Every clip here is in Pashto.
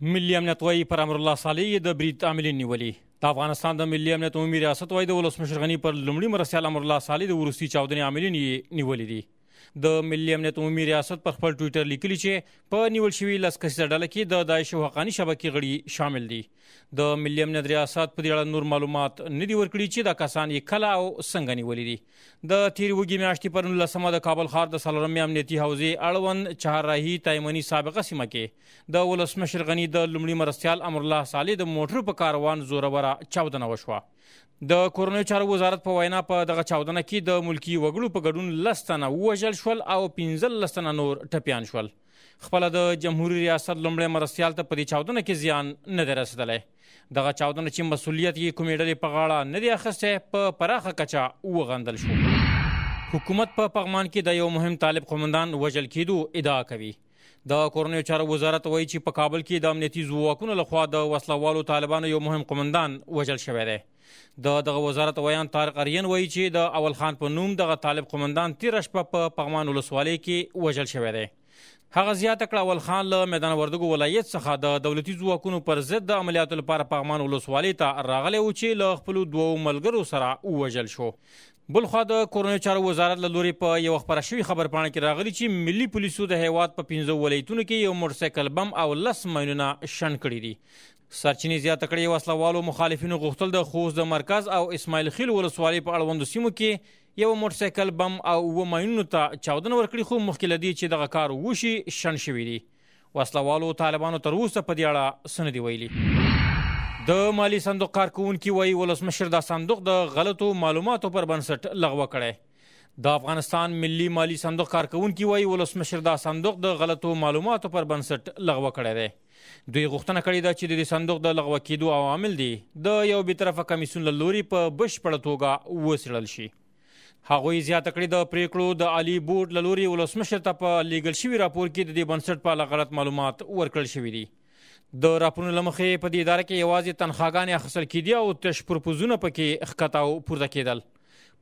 ملي امنیت وای پر امر الله صالحي د بریټ عاملین نیولې د افغانستان د ملي امنیت عمومي ریاست وای د ولسمشر غنی پر لومړي مرسیال امر الله صالحي د ورسي 14 عاملین نیولې دي د ملي امنیت عمومي ریاست په خپل ټوئیټر لیکلی چې په نیول شوی لسکسي ډله کې د داعش حقاني شبکې غړي شامل دي د ملي امنیت ریاست په اړه نور معلومات ندي ورکړي چې دا کسان یې کله او څنګه نیولې دي د تیر وګي میاشتې پر 19 د کابل ښار د سلورمې امنیتي حوزې اړوند چهارراهي تایمنی سابقه سیمه کې د ولسمشر غنی د لومړي مرستيال امر الله صالح د موټر په کاروان زوروره چاودنه وشوه د کورنیو چارو وزارت په وینا په دغه چاودنه کې د ملکی وګړو په ګډون لستنه وژل شول او 15 لستنه نور ټپيان شول خپل د جمهوریت ریاست لمړی مرستيال ته په دې چاودنه کې زیان نه درسدلې دغه چاودنه چې مسولیت یې کومې ډلې په غاړه نه دی اخیسته په پراخه کچا وغندل شو حکومت په پغمان کې د یو مهم طالب قومندان وژل کېدو ادعا کوي د کورنیو چارو وزارت وایي چې په کابل کې د امنیتي ځواکونو لخوا د وسلوالو طالبانو یو مهم قومندان وژل شوی دی د دغه وزارت ویان طارق اریان وایي چې د اول خان په نوم دغه طالب قومندان 13 شپه په پغمان ولسوالۍ کې وژل شوی دی هغه زیاته کړه ول خان له میدان وردګو ولایت څخه د دولتي ځواکونو پر ضد د عملیاتو لپاره پغمان ولسوالۍ ته راغلی و چې له خپل دوو ملګرو سره وژل شو بل خو د کورونی چارو وزارت له لوري په یو خبره شوی خبر پاڼه کې راغلی چې ملي پولیسو د هیواد په 15 ولایتونو کې یو موټرسایکل بم او لس ماینونه شن کړی دي سرچینې زیات کړې وسلوالو مخالفینو غوښتل د خوست د مرکز او اسماعیل خیل ولسوالۍ په اړوندو سیمو کې یو موټرسایکل بم او و ماینونو ته چاودنه ورکړي خو مخکله دي چې دغه کار وشي شن شوی دی وسلوالو طالبانو تر اوسه په دې اړه سندې ویلي د مالی صندوق کارکونکو وایي ولسمشر دا صندوق د غلطو معلوماتو پر بنسټ لغوه کړي د افغانستان ملي مالی صندوق کارکونکو وایي ولسمشر دا صندوق د غلطو معلوماتو پر بنسټ لغوه کړی دی دوی غوښتنه کړې ده چې د صندوق د لغوه کېدو عوامل دي د یو بیطرفه کمیسون لوري په بشپړ توګه وسړل شي هغوی زیاته کړې د پریکړو د عالی بورډ لوري ولسمشر ته په لیګل شوی راپور کې د دې بنسټ په اړه غلط معلومات ورکړل شوی دي د راپورونو لمخې په دې اداره کې یوازې تنخواګانې اخیستل کېدې او تشپرپوزونه پکې اخکتاو پورته کېدل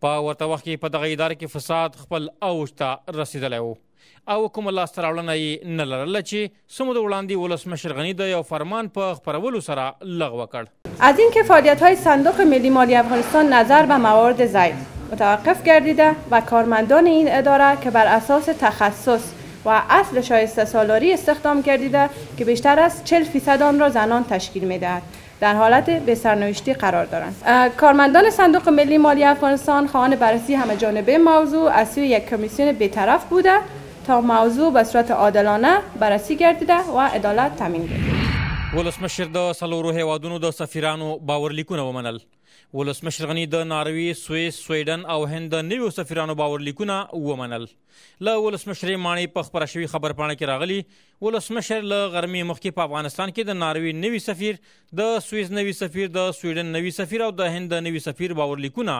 په ورته وخت کې په دغه ادارې کې فساد خپل اوج ته رسیدلی وو او کوم لاسته راوړنه یې نه لرله چې سمو د وړاندې ولسمشر غني د یو فرمان په خپرولو سره لغوه کړ از اینکه فعالیت‌های صندوق ملی مالی افغانستان نظر به موارد ضعیف متوقف گردیده و کارمندان این اداره که بر اساس تخصص و اصل شایسته سالاری استخدام گردیده که بیشتر از 40 فیصد آن را زنان تشکیل میدهد در حالت به قرار دارند کارمندان صندوق ملی مالی افغانستان خواهان بررسی همه جانبه موضوع از سوی یک کمیسیون بیطرف بوده تا موضوع به صورت عادلانه بررسی گردیده و عدالت تامین گردیده ولسمشر د سلورو هیوادونو د سفیرانو باورلیکونه ومنل ولسمشر غنی د ناروی، سوئیس، سویډن او هند د نویو سفیرانو باورلیکونه ومنل ل ولسمشر مانی په خبره شوی خبر پاڼه کې راغلی ولسمشر ل غرمي مخکې په افغانستان کې د ناروی نوی سفیر، د سوئیس نوی سفیر، د سویډن نوی سفیر او د هند نوی سفیر باورلیکونه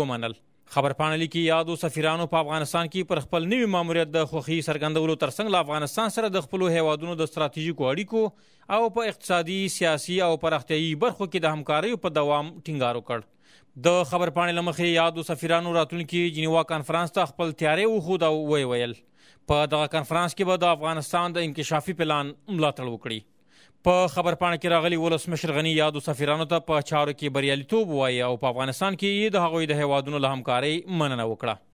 ومنل خبر پانلي کې یادو سفیرانو په افغانستان کې پر خپل نوي ماموریت د خوخي سرګندولو ترڅنګ له افغانستان سره د خپل هیوادونو د ستراتیژیکو اړیکو او په اقتصادي سیاسي او پرختیایي برخو کې د همکارۍ په دوام ټینګار وکړ د خبر پانل مخې یادو سفیرانو راتلونکي جنیوا کانفرنس ته خپل تیاری وخو دا وی ویل په دغه کانفرنس کې به د افغانستان د انکشافي پلان ملاتړ وکړي په خبر پاڼه کې راغلی ولسمشر غنی یادو سفیرانو ته په چارو کې بریالیتوب وایي او په افغانستان کې د هغوی د هیوادونو له همکارۍ مننه وکړه